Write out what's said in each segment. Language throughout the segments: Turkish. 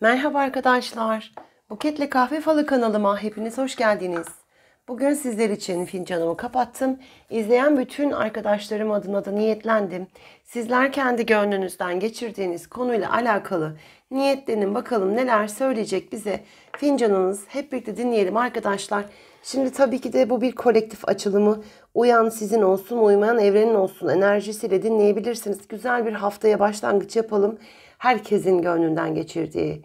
Merhaba arkadaşlar. Buketle Kahve Falı kanalıma hepiniz hoş geldiniz. Bugün sizler için fincanımı kapattım. İzleyen bütün arkadaşlarım adına da niyetlendim. Sizler kendi gönlünüzden geçirdiğiniz konuyla alakalı niyetlenin bakalım neler söyleyecek bize fincanınız. Hep birlikte dinleyelim arkadaşlar. Şimdi tabii ki de bu bir kolektif açılımı. Uyan sizin olsun, uymayan evrenin olsun enerjisiyle dinleyebilirsiniz. Güzel bir haftaya başlangıç yapalım herkesin gönlünden geçirdiği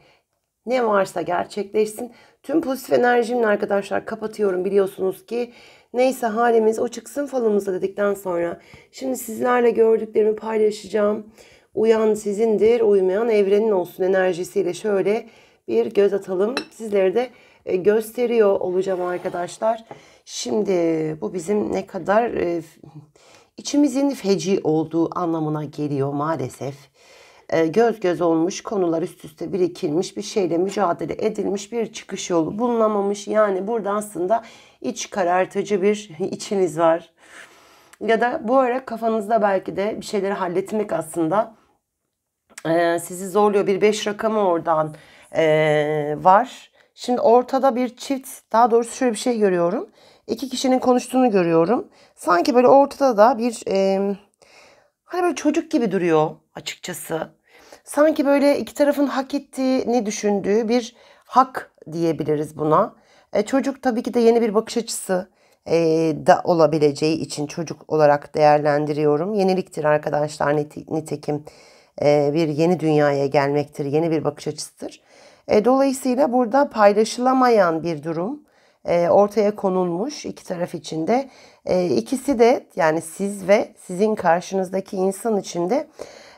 ne varsa gerçekleşsin. Tüm pozitif enerjimle arkadaşlar kapatıyorum biliyorsunuz ki neyse halimiz o çıksın falımıza dedikten sonra şimdi sizlerle gördüklerimi paylaşacağım. Uyan sizindir, uyumayan evrenin olsun enerjisiyle şöyle bir göz atalım. Sizlere de e, gösteriyor olacağım arkadaşlar. Şimdi bu bizim ne kadar e, içimizin feci olduğu anlamına geliyor maalesef. E, göz göz olmuş konular üst üste birikilmiş bir şeyle mücadele edilmiş bir çıkış yolu bulunamamış. Yani burada aslında iç karartıcı bir içiniz var. Ya da bu ara kafanızda belki de bir şeyleri halletmek aslında e, sizi zorluyor. Bir beş rakamı oradan e, var. Şimdi ortada bir çift daha doğrusu şöyle bir şey görüyorum. İki kişinin konuştuğunu görüyorum. Sanki böyle ortada da bir hani böyle çocuk gibi duruyor açıkçası. Sanki böyle iki tarafın hak ettiğini düşündüğü bir hak diyebiliriz buna. E, çocuk tabii ki de yeni bir bakış açısı e, da olabileceği için çocuk olarak değerlendiriyorum. Yeniliktir arkadaşlar nitekim e, bir yeni dünyaya gelmektir, yeni bir bakış açısıdır. E, dolayısıyla burada paylaşılamayan bir durum e, ortaya konulmuş iki taraf içinde. E, ikisi de yani siz ve sizin karşınızdaki insan içinde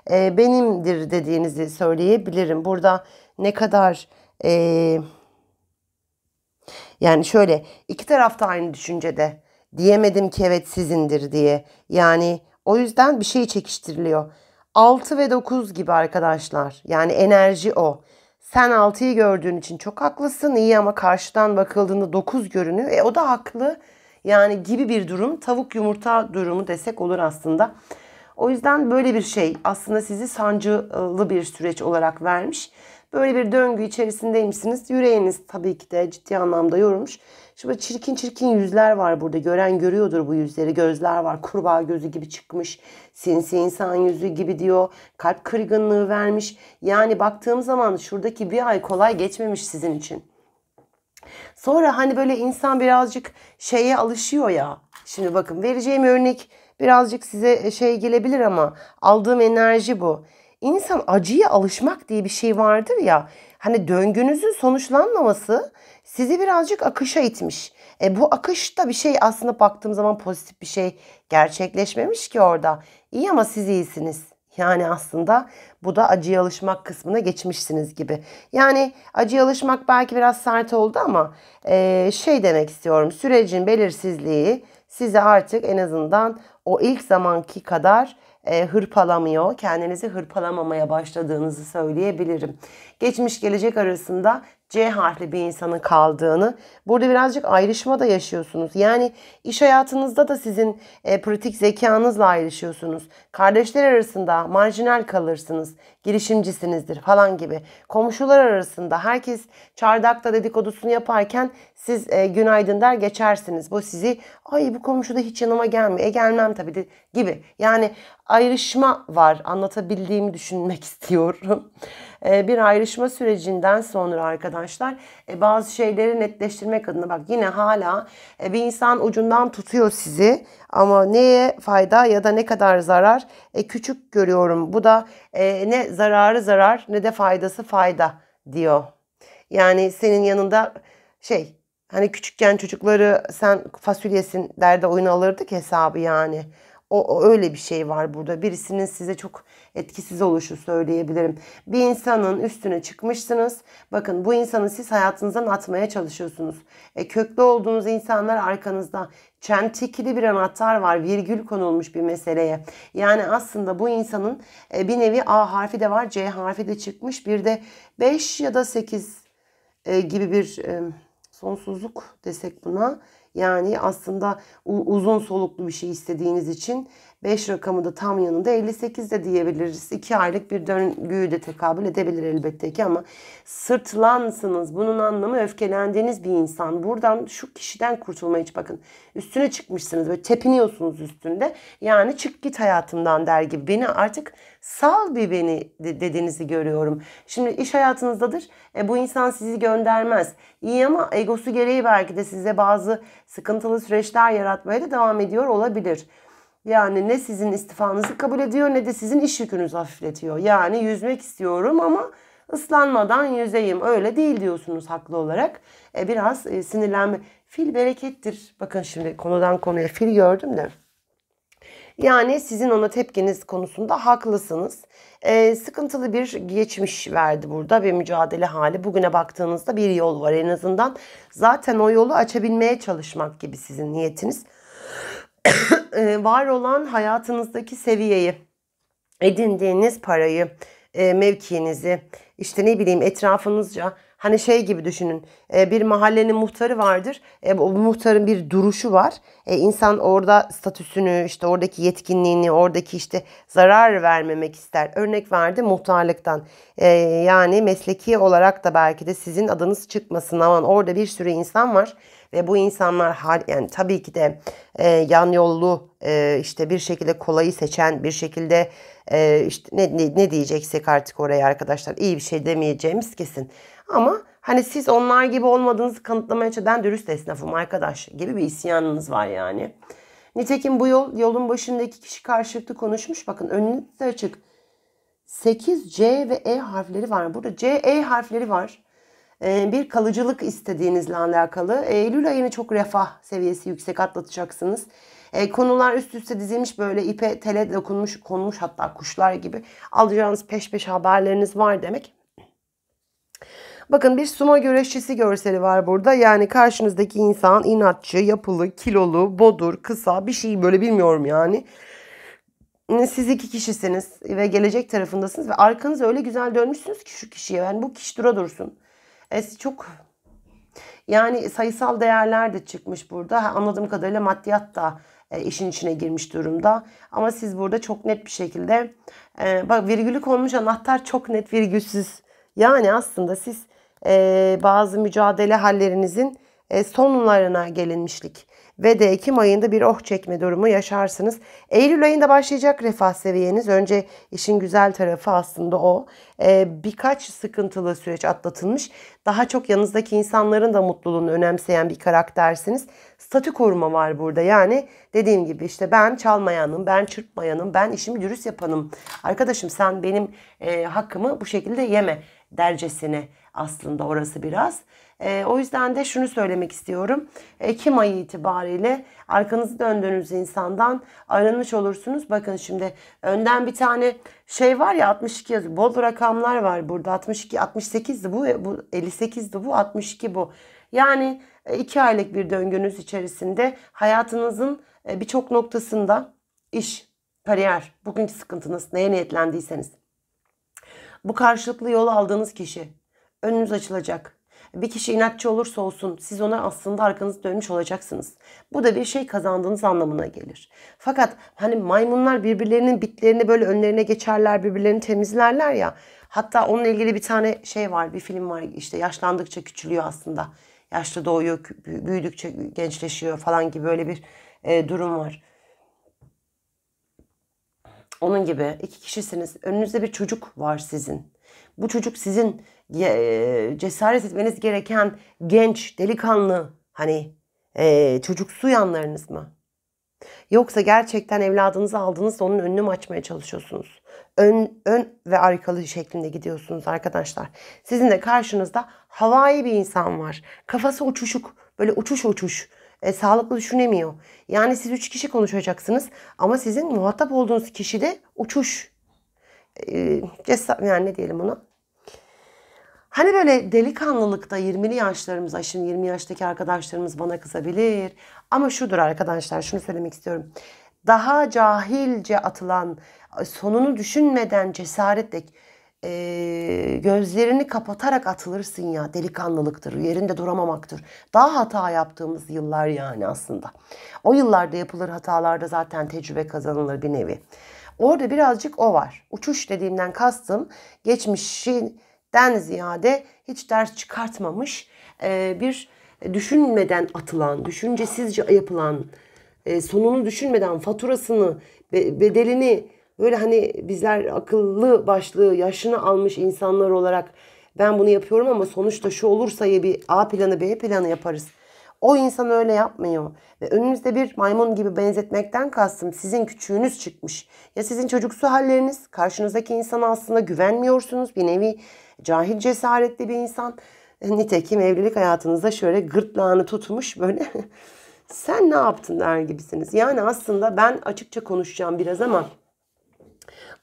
e, benimdir dediğinizi söyleyebilirim. Burada ne kadar e, yani şöyle iki tarafta aynı düşüncede diyemedim ki evet sizindir diye. Yani o yüzden bir şey çekiştiriliyor. 6 ve 9 gibi arkadaşlar. Yani enerji o. Sen 6'yı gördüğün için çok haklısın iyi ama karşıdan bakıldığında 9 görünüyor. E o da haklı. Yani gibi bir durum tavuk yumurta durumu desek olur aslında. O yüzden böyle bir şey aslında sizi sancılı bir süreç olarak vermiş. Böyle bir döngü içerisindeymişsiniz. Yüreğiniz tabii ki de ciddi anlamda yorulmuş. Şimdi çirkin çirkin yüzler var burada. Gören görüyordur bu yüzleri. Gözler var. Kurbağa gözü gibi çıkmış. Sinsi insan yüzü gibi diyor. Kalp kırgınlığı vermiş. Yani baktığım zaman şuradaki bir ay kolay geçmemiş sizin için. Sonra hani böyle insan birazcık şeye alışıyor ya. Şimdi bakın vereceğim örnek birazcık size e, şey gelebilir ama aldığım enerji bu. İnsan acıya alışmak diye bir şey vardır ya. Hani döngünüzün sonuçlanmaması sizi birazcık akışa itmiş. E bu akışta bir şey aslında baktığım zaman pozitif bir şey gerçekleşmemiş ki orada. İyi ama siz iyisiniz. Yani aslında bu da acıya alışmak kısmına geçmişsiniz gibi. Yani acıya alışmak belki biraz sert oldu ama e, şey demek istiyorum. Sürecin belirsizliği, sizi artık en azından o ilk zamanki kadar e, hırpalamıyor. Kendinizi hırpalamamaya başladığınızı söyleyebilirim. Geçmiş gelecek arasında C harfli bir insanın kaldığını, burada birazcık ayrışma da yaşıyorsunuz. Yani iş hayatınızda da sizin e, pratik zekanızla ayrışıyorsunuz. Kardeşler arasında marjinal kalırsınız, girişimcisinizdir falan gibi. Komşular arasında herkes çardakta dedikodusunu yaparken siz e, günaydın der geçersiniz. Bu sizi ay bu komşu da hiç yanıma gelmiyor. E gelmem tabii de, gibi. Yani ayrışma var. Anlatabildiğimi düşünmek istiyorum. E, bir ayrışma sürecinden sonra arkadaşlar e, bazı şeyleri netleştirmek adına bak yine hala e, bir insan ucundan tutuyor sizi ama neye fayda ya da ne kadar zarar e, küçük görüyorum. Bu da e, ne zararı zarar ne de faydası fayda diyor. Yani senin yanında şey Hani küçükken çocukları sen fasulyesin derde oyun alırdık hesabı yani. O, o öyle bir şey var burada. Birisinin size çok etkisiz oluşu söyleyebilirim. Bir insanın üstüne çıkmışsınız. Bakın bu insanı siz hayatınızdan atmaya çalışıyorsunuz. E, köklü olduğunuz insanlar arkanızda. Çentikli bir anahtar var. Virgül konulmuş bir meseleye. Yani aslında bu insanın e, bir nevi A harfi de var, C harfi de çıkmış. Bir de 5 ya da 8 e, gibi bir... E, sonsuzluk desek buna. Yani aslında uzun soluklu bir şey istediğiniz için 5 rakamı da tam yanında 58 de diyebiliriz. 2 aylık bir döngüyü de tekabül edebilir elbette ki ama sırtlansınız. Bunun anlamı öfkelendiğiniz bir insan. Buradan şu kişiden kurtulmaya hiç bakın. Üstüne çıkmışsınız böyle tepiniyorsunuz üstünde. Yani çık git hayatımdan der gibi. Beni artık sal bir beni dediğinizi görüyorum. Şimdi iş hayatınızdadır. E, bu insan sizi göndermez. İyi ama egosu gereği belki de size bazı sıkıntılı süreçler yaratmaya da devam ediyor olabilir. Yani ne sizin istifanızı kabul ediyor ne de sizin iş yükünüzü hafifletiyor. Yani yüzmek istiyorum ama ıslanmadan yüzeyim. Öyle değil diyorsunuz haklı olarak. E, biraz e, sinirlenme. Fil berekettir. Bakın şimdi konudan konuya fil gördüm de. Yani sizin ona tepkiniz konusunda haklısınız. Ee, sıkıntılı bir geçmiş verdi burada bir mücadele hali. Bugüne baktığınızda bir yol var en azından. Zaten o yolu açabilmeye çalışmak gibi sizin niyetiniz. Ee, var olan hayatınızdaki seviyeyi, edindiğiniz parayı, e, mevkiinizi işte ne bileyim etrafınızca Hani şey gibi düşünün. E, bir mahallenin muhtarı vardır. o e, muhtarın bir duruşu var. E, insan orada statüsünü, işte oradaki yetkinliğini, oradaki işte zarar vermemek ister. Örnek verdi muhtarlıktan. yani mesleki olarak da belki de sizin adınız çıkmasın ama orada bir sürü insan var ve bu insanlar yani tabii ki de e, yan yollu e, işte bir şekilde kolayı seçen bir şekilde e, işte ne, ne, ne diyeceksek artık oraya arkadaşlar iyi bir şey demeyeceğimiz kesin. Ama hani siz onlar gibi olmadığınızı kanıtlamaya çalışan dürüst esnafım arkadaş gibi bir isyanınız var yani. Nitekim bu yol yolun başındaki kişi karşılıklı konuşmuş. Bakın önünüzde açık. 8 C ve E harfleri var. Burada C, E harfleri var. Ee, bir kalıcılık istediğinizle alakalı. Eylül ayını çok refah seviyesi yüksek atlatacaksınız. Ee, konular üst üste dizilmiş böyle ipe tele dokunmuş konmuş hatta kuşlar gibi. Alacağınız peş peş haberleriniz var demek. Bakın bir sumo güreşçisi görseli var burada. Yani karşınızdaki insan inatçı, yapılı, kilolu, bodur, kısa bir şey böyle bilmiyorum yani. Siz iki kişisiniz ve gelecek tarafındasınız ve arkanız öyle güzel dönmüşsünüz ki şu kişiye. Yani bu kişi dura dursun. E, çok yani sayısal değerler de çıkmış burada. Ha, anladığım kadarıyla maddiyat da e, işin içine girmiş durumda. Ama siz burada çok net bir şekilde e, bak virgülü konmuş anahtar çok net virgülsüz. Yani aslında siz e, bazı mücadele hallerinizin e, sonlarına gelinmişlik ve de Ekim ayında bir oh çekme durumu yaşarsınız. Eylül ayında başlayacak refah seviyeniz. Önce işin güzel tarafı aslında o. Ee, birkaç sıkıntılı süreç atlatılmış. Daha çok yanınızdaki insanların da mutluluğunu önemseyen bir karaktersiniz. Statü koruma var burada. Yani dediğim gibi işte ben çalmayanım, ben çırpmayanım, ben işimi dürüst yapanım. Arkadaşım sen benim e, hakkımı bu şekilde yeme dercesine aslında orası biraz. E, o yüzden de şunu söylemek istiyorum. Ekim ayı itibariyle arkanızı döndüğünüz insandan ayrılmış olursunuz. Bakın şimdi önden bir tane şey var ya 62 yazıyor. Bol rakamlar var burada. 62, 68'di bu, bu 58'di bu, 62 bu. Yani e, iki aylık bir döngünüz içerisinde hayatınızın e, birçok noktasında iş, kariyer, bugünkü sıkıntınız, neye niyetlendiyseniz bu karşılıklı yol aldığınız kişi, önünüz açılacak. Bir kişi inatçı olursa olsun siz ona aslında arkanızı dönmüş olacaksınız. Bu da bir şey kazandığınız anlamına gelir. Fakat hani maymunlar birbirlerinin bitlerini böyle önlerine geçerler, birbirlerini temizlerler ya. Hatta onunla ilgili bir tane şey var, bir film var işte yaşlandıkça küçülüyor aslında. Yaşlı doğuyor, büyüdükçe gençleşiyor falan gibi böyle bir e, durum var. Onun gibi iki kişisiniz. Önünüzde bir çocuk var sizin. Bu çocuk sizin e, cesaret etmeniz gereken genç, delikanlı hani e, çocuksu yanlarınız mı? Yoksa gerçekten evladınızı aldınız onun önünü mü açmaya çalışıyorsunuz? Ön, ön ve arkalı şeklinde gidiyorsunuz arkadaşlar. Sizin de karşınızda havai bir insan var. Kafası uçuşuk. Böyle uçuş uçuş. E, sağlıklı düşünemiyor. Yani siz üç kişi konuşacaksınız ama sizin muhatap olduğunuz kişi de uçuş e, cesaret yani ne diyelim ona Hani böyle delikanlılıkta 20'li yaşlarımızda şimdi 20 yaştaki arkadaşlarımız bana kızabilir. Ama şudur arkadaşlar şunu söylemek istiyorum. Daha cahilce atılan sonunu düşünmeden cesaretle e, gözlerini kapatarak atılırsın ya delikanlılıktır yerinde duramamaktır. Daha hata yaptığımız yıllar yani aslında. O yıllarda yapılır hatalarda zaten tecrübe kazanılır bir nevi. Orada birazcık o var. Uçuş dediğimden kastım geçmişinden ziyade hiç ders çıkartmamış bir düşünmeden atılan, düşüncesizce yapılan, sonunu düşünmeden faturasını, bedelini böyle hani bizler akıllı başlığı yaşını almış insanlar olarak ben bunu yapıyorum ama sonuçta şu olursa ya bir A planı B planı yaparız o insan öyle yapmıyor. Ve önünüzde bir maymun gibi benzetmekten kastım sizin küçüğünüz çıkmış. Ya sizin çocuksu halleriniz, karşınızdaki insana aslında güvenmiyorsunuz. Bir nevi cahil cesaretli bir insan. E, nitekim evlilik hayatınızda şöyle gırtlağını tutmuş böyle sen ne yaptın der gibisiniz. Yani aslında ben açıkça konuşacağım biraz ama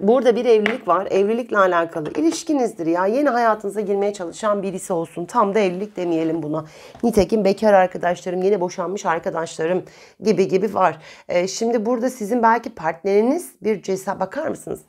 Burada bir evlilik var. Evlilikle alakalı ilişkinizdir ya. Yeni hayatınıza girmeye çalışan birisi olsun. Tam da evlilik demeyelim buna. Nitekim bekar arkadaşlarım, yeni boşanmış arkadaşlarım gibi gibi var. Ee, şimdi burada sizin belki partneriniz bir cesaret bakar mısınız?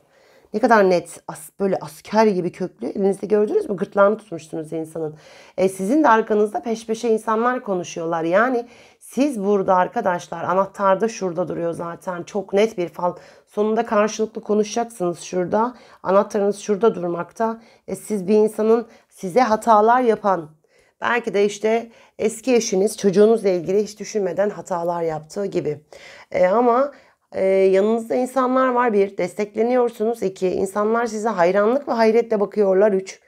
Ne kadar net, as, böyle asker gibi köklü. Elinizde gördünüz mü? Gırtlağını tutmuştunuz insanın. E, sizin de arkanızda peş peşe insanlar konuşuyorlar. Yani siz burada arkadaşlar anahtar da şurada duruyor zaten. Çok net bir fal. Sonunda karşılıklı konuşacaksınız şurada. Anahtarınız şurada durmakta. E siz bir insanın size hatalar yapan Belki de işte eski eşiniz çocuğunuzla ilgili hiç düşünmeden hatalar yaptığı gibi. E, ama e, yanınızda insanlar var bir destekleniyorsunuz iki insanlar size hayranlık ve hayretle bakıyorlar üç.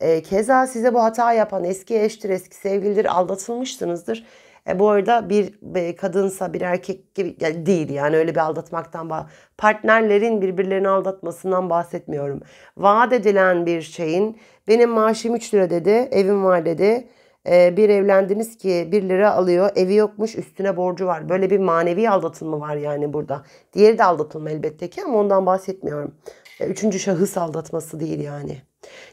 E, keza size bu hata yapan eski eştir eski sevgilidir aldatılmışsınızdır. E, bu arada bir e, kadınsa bir erkek gibi yani değil yani öyle bir aldatmaktan bah partnerlerin birbirlerini aldatmasından bahsetmiyorum. Vaat edilen bir şeyin benim maaşım 3 lira dedi, evim var dedi. E, bir evlendiniz ki 1 lira alıyor, evi yokmuş, üstüne borcu var. Böyle bir manevi aldatılma var yani burada. Diğeri de aldatılma elbette ki ama ondan bahsetmiyorum. E, üçüncü şahıs aldatması değil yani.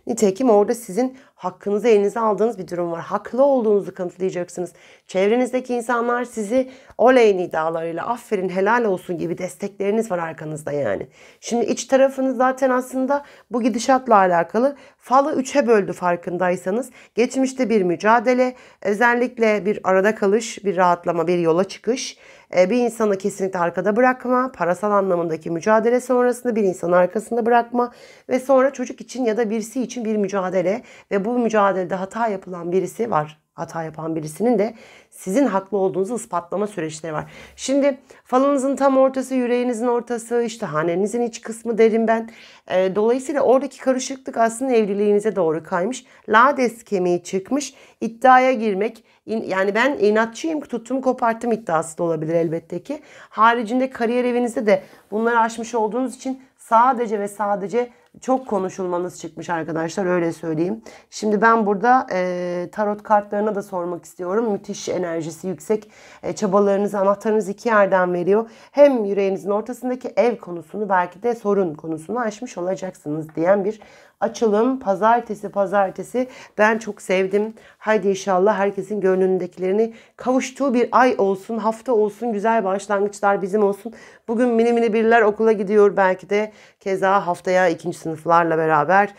Nitekim orada sizin hakkınızı elinize aldığınız bir durum var. Haklı olduğunuzu kanıtlayacaksınız. Çevrenizdeki insanlar sizi oley iddialarıyla, aferin helal olsun gibi destekleriniz var arkanızda yani. Şimdi iç tarafınız zaten aslında bu gidişatla alakalı. Falı 3'e böldü farkındaysanız. Geçmişte bir mücadele, özellikle bir arada kalış, bir rahatlama, bir yola çıkış ee, bir insanı kesinlikle arkada bırakma. Parasal anlamındaki mücadele sonrasında bir insanı arkasında bırakma ve sonra çocuk için ya da birisi için bir mücadele ve bu mücadelede hata yapılan birisi var. Hata yapan birisinin de sizin haklı olduğunuzu ispatlama süreçleri var. Şimdi falınızın tam ortası, yüreğinizin ortası, işte hanenizin iç kısmı derim ben. E, dolayısıyla oradaki karışıklık aslında evliliğinize doğru kaymış. Lades kemiği çıkmış. İddiaya girmek, yani ben inatçıyım, tuttum koparttım iddiası da olabilir elbette ki. Haricinde kariyer evinizde de bunları aşmış olduğunuz için sadece ve sadece çok konuşulmanız çıkmış arkadaşlar öyle söyleyeyim. Şimdi ben burada e, tarot kartlarına da sormak istiyorum. Müthiş enerjisi yüksek e, çabalarınızı anahtarınız iki yerden veriyor. Hem yüreğinizin ortasındaki ev konusunu belki de sorun konusunu aşmış olacaksınız diyen bir açılım pazartesi pazartesi ben çok sevdim. Haydi inşallah herkesin gönlündekilerini kavuştuğu bir ay olsun, hafta olsun, güzel başlangıçlar bizim olsun. Bugün mini mini birler okula gidiyor belki de keza haftaya ikinci sınıflarla beraber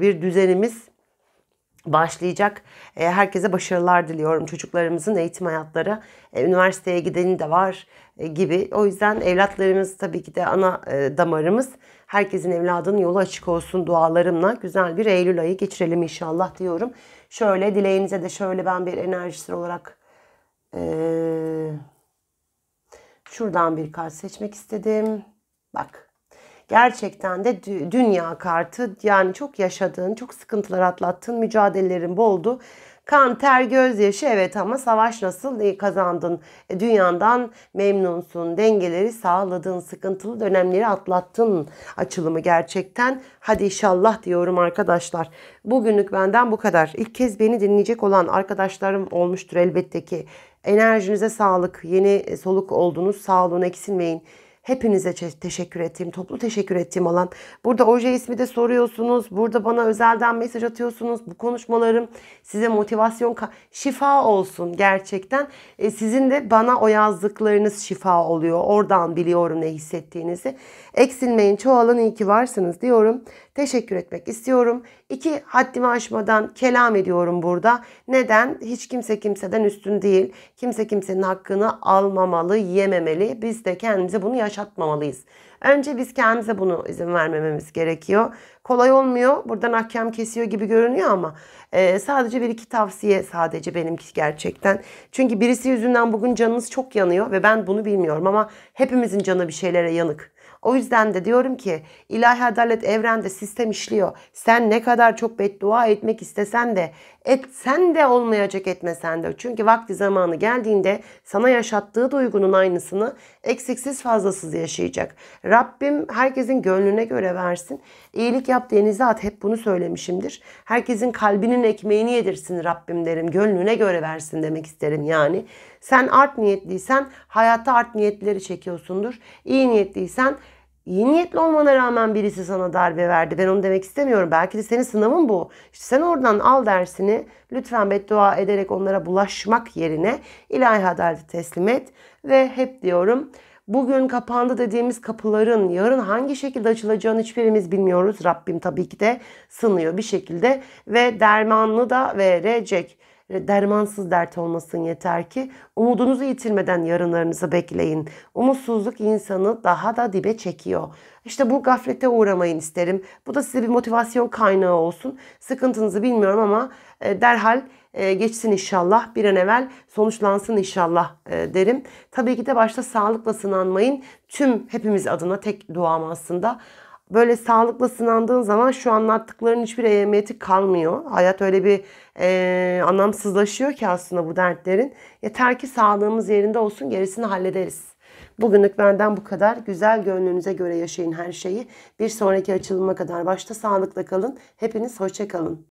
bir düzenimiz başlayacak. E, herkese başarılar diliyorum. Çocuklarımızın eğitim hayatları, e, üniversiteye gideni de var e, gibi. O yüzden evlatlarımız tabii ki de ana damarımız. Herkesin evladının yolu açık olsun dualarımla. Güzel bir Eylül ayı geçirelim inşallah diyorum. Şöyle dileğinize de şöyle ben bir enerjisel olarak ee, şuradan bir kart seçmek istedim. Bak gerçekten de dünya kartı yani çok yaşadığın, çok sıkıntılar atlattın, mücadelelerin boldu. Kan, ter, gözyaşı evet ama savaş nasıl kazandın? E, dünyandan memnunsun, dengeleri sağladın, sıkıntılı dönemleri atlattın açılımı gerçekten. Hadi inşallah diyorum arkadaşlar. Bugünlük benden bu kadar. İlk kez beni dinleyecek olan arkadaşlarım olmuştur elbette ki. Enerjinize sağlık, yeni e, soluk oldunuz, sağ olun eksilmeyin. Hepinize teşekkür ettiğim, toplu teşekkür ettiğim alan. Burada Oje ismi de soruyorsunuz. Burada bana özelden mesaj atıyorsunuz. Bu konuşmalarım size motivasyon, şifa olsun gerçekten. E, sizin de bana o yazdıklarınız şifa oluyor. Oradan biliyorum ne hissettiğinizi. Eksilmeyin, çoğalın, iyi ki varsınız diyorum. Teşekkür etmek istiyorum. İki, haddimi aşmadan kelam ediyorum burada. Neden? Hiç kimse kimseden üstün değil. Kimse kimsenin hakkını almamalı, yememeli. Biz de kendimize bunu yaşamalıyız yaşatmamalıyız. Önce biz kendimize bunu izin vermememiz gerekiyor. Kolay olmuyor. Buradan hakem kesiyor gibi görünüyor ama e, sadece bir iki tavsiye sadece benimki gerçekten. Çünkü birisi yüzünden bugün canınız çok yanıyor ve ben bunu bilmiyorum ama hepimizin canı bir şeylere yanık. O yüzden de diyorum ki ilahi adalet evrende sistem işliyor. Sen ne kadar çok beddua etmek istesen de etsen de olmayacak etmesen de. Çünkü vakti zamanı geldiğinde sana yaşattığı duygunun aynısını eksiksiz fazlasız yaşayacak. Rabbim herkesin gönlüne göre versin. İyilik yap denize at hep bunu söylemişimdir. Herkesin kalbinin ekmeğini yedirsin Rabbim derim. Gönlüne göre versin demek isterim yani. Sen art niyetliysen hayata art niyetleri çekiyorsundur. İyi niyetliysen iyi niyetli olmana rağmen birisi sana darbe verdi. Ben onu demek istemiyorum. Belki de senin sınavın bu. İşte sen oradan al dersini lütfen beddua ederek onlara bulaşmak yerine ilahi adaleti teslim et. Ve hep diyorum bugün kapandı dediğimiz kapıların yarın hangi şekilde açılacağını hiçbirimiz bilmiyoruz. Rabbim tabii ki de sınıyor bir şekilde ve dermanını da verecek. Ee, dermansız dert olmasın yeter ki umudunuzu yitirmeden yarınlarınızı bekleyin. Umutsuzluk insanı daha da dibe çekiyor. İşte bu gaflete uğramayın isterim. Bu da size bir motivasyon kaynağı olsun. Sıkıntınızı bilmiyorum ama e, derhal e, geçsin inşallah. Bir an evvel sonuçlansın inşallah e, derim. Tabii ki de başta sağlıkla sınanmayın. Tüm hepimiz adına tek duam aslında böyle sağlıkla sınandığın zaman şu anlattıkların hiçbir ehemmiyeti kalmıyor. Hayat öyle bir e, anlamsızlaşıyor ki aslında bu dertlerin. Yeter ki sağlığımız yerinde olsun gerisini hallederiz. Bugünlük benden bu kadar. Güzel gönlünüze göre yaşayın her şeyi. Bir sonraki açılıma kadar başta sağlıkla kalın. Hepiniz hoşça kalın.